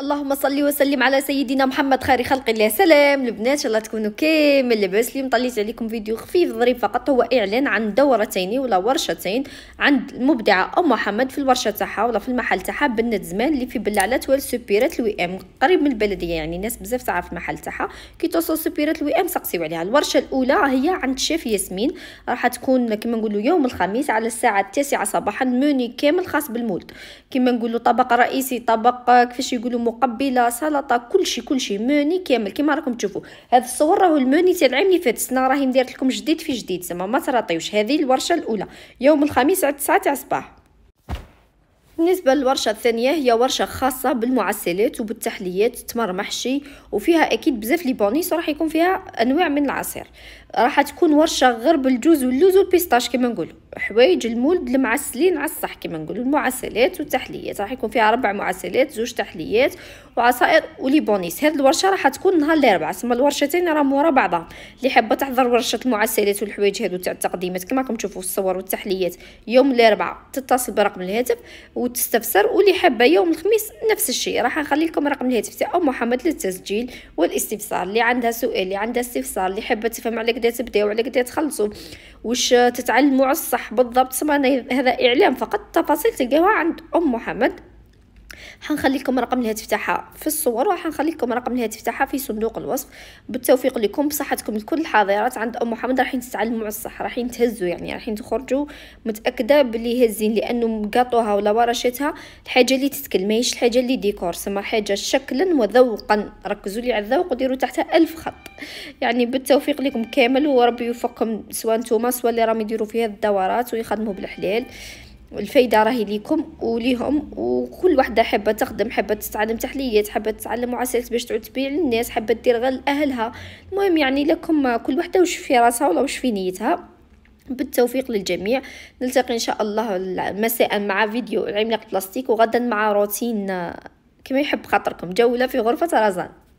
اللهم صلي وسلم على سيدنا محمد خير خلق الله سلام البنات الله تكونوا كامل لاباس اليوم طليت عليكم فيديو خفيف ظريف فقط هو اعلان عن دورتين ولا ورشتين عند المبدعه ام محمد في الورشه تاعها ولا في المحل تاعها بنت زمان اللي في بلعلات والسوبيرات الوي ام قريب من البلديه يعني ناس بزاف تعرف المحل تاعها كي توصل سوبيرات الوي ام سقسيو عليها الورشه الاولى هي عند الشيف ياسمين راح تكون كما نقولوا يوم الخميس على الساعه التاسعة صباحا موني كامل خاص بالمولد كما نقولوا طبق رئيسي طبق كيفاش يقولوا مقبله سلطه كلشي كلشي موني كامل كما راكم تشوفوا هذا الصور راهو الموني تاع العام اللي فات السنه راهي ندير لكم جديد في جديد زعما ما تراطيوش هذه الورشه الاولى يوم الخميس على 9 تاع الصباح بالنسبه للورشه الثانيه هي ورشه خاصه بالمعسلات وبالتحليات تمر محشي وفيها اكيد بزاف لي بونيس وراح يكون فيها انواع من العصير راح تكون ورشه غير بالجوز واللوز والبيستاش كما نقولوا حوايج المولد المعسلين على الصح كما نقول المعسلات والتحليات راح يكون فيها ربع معسلات زوج تحليات وعصائر وليبونيس هذه الورشه راح تكون نهار الاربعاء ثم الورشتين راهم ورا بعضها اللي حابه تحضر ورشه المعسلات والحوايج هذو تاع التقديمات كما راكم تشوفوا الصور والتحليات يوم الاربعاء تتصل برقم الهاتف وتستفسر واللي حابه يوم الخميس نفس الشيء راح نخلي لكم رقم الهاتف تاع ام محمد للتسجيل والاستفسار اللي عندها سؤال اللي عندها استفسار اللي حابه تفهم على كدا تبداو على كدا تخلصوا واش تتعلموا على الصح بالضبط سمعنا هذا إعلام فقط تفاصيل تلقاوها عند أم محمد حنخلي لكم رقم الهاتف تاعها في الصور وحنخلي لكم رقم الهاتف تاعها في صندوق الوصف بالتوفيق لكم بصحتكم الكل الحاضرات عند ام محمد رايحين تتعلموا على الصح رايحين تهزوا يعني رايحين تخرجوا متاكده بلي هزين لانه قاطوها ولا ورشتها الحاجه اللي تتكل ماهيش الحاجه اللي ديكور سما حاجه شكلا وذوقا ركزوا لي على الذوق وديروا تحتها ألف خط يعني بالتوفيق لكم كامل وربي يوفقكم سواء نتوما سواء اللي راهم يديروا فيها الدورات ويخدموا بالحلال الفايدة راهي ليكم وليهم وكل وحدة حابة تخدم حابة تتعلم تحليات حابة تتعلم عسلات باش تعود تبيع للناس حابة دير غير لأهلها المهم يعني لكم كل وحدة وش في راسها ولا وش في نيتها بالتوفيق للجميع نلتقي ان شاء الله مساء مع فيديو العملاق بلاستيك وغدا مع روتين كما يحب خاطركم جولة في غرفة رزان